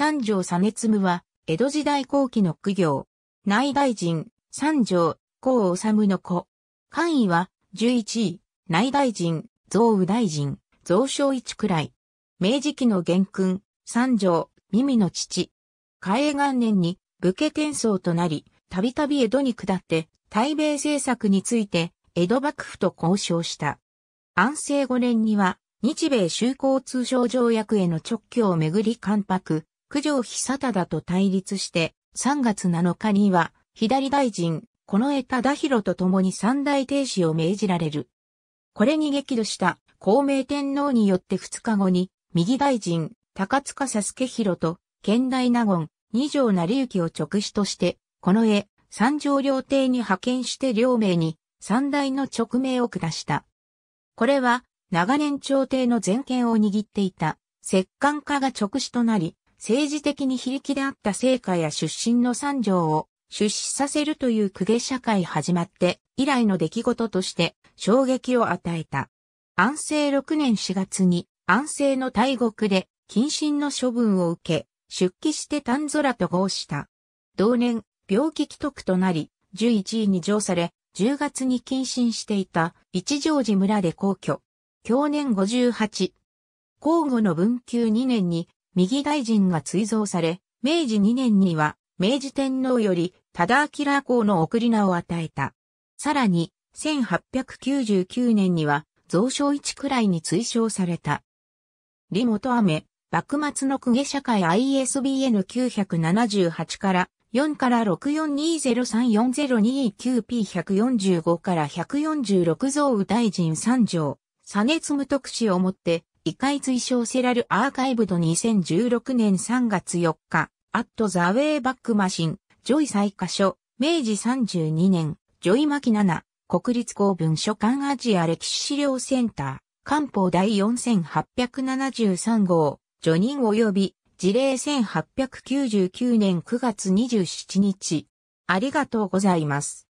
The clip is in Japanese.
三条実次は、江戸時代後期の苦行。内大臣、三条、孔治の子。官位は、十一位、内大臣、増右大臣、増昇一くらい。明治期の元君、三条、耳の父。海江元年に武家転送となり、たびたび江戸に下って、対米政策について、江戸幕府と交渉した。安政五年には、日米修好通商条約への直挙をめぐり関白、九条久忠と対立して、3月7日には、左大臣、近衛忠宏と共に三大停止を命じられる。これに激怒した孔明天皇によって2日後に、右大臣、高塚佐助宏と、県大納言、二条成幸を直使として、近衛、三条両邸に派遣して両名に、三大の直命を下した。これは、長年朝廷の全権を握っていた、摂関家が直使となり、政治的に非力であった成果や出身の三条を出資させるという公家社会始まって以来の出来事として衝撃を与えた。安政6年4月に安政の大国で謹慎の処分を受け、出帰して丹空と合した。同年、病気既得となり、11位に上され、10月に謹慎していた一条寺村で皇居。去年58。皇后の文久2年に右大臣が追贈され、明治2年には、明治天皇より、忠明公の送り名を与えた。さらに、1899年には、蔵書一くらいに追奨された。李元飴、幕末の公家社会 ISBN 978から、4から6 4 2 0 3 4 0 2 9 p 1 4 5から146蔵右大臣三条、左熱無徳氏をもって、異界追証セラルアーカイブド2016年3月4日、アットザウェイバックマシン、ジョイ最下書、明治32年、ジョイマキナナ、国立公文書館アジア歴史資料センター、官報第4873号、序任及び、事例1899年9月27日。ありがとうございます。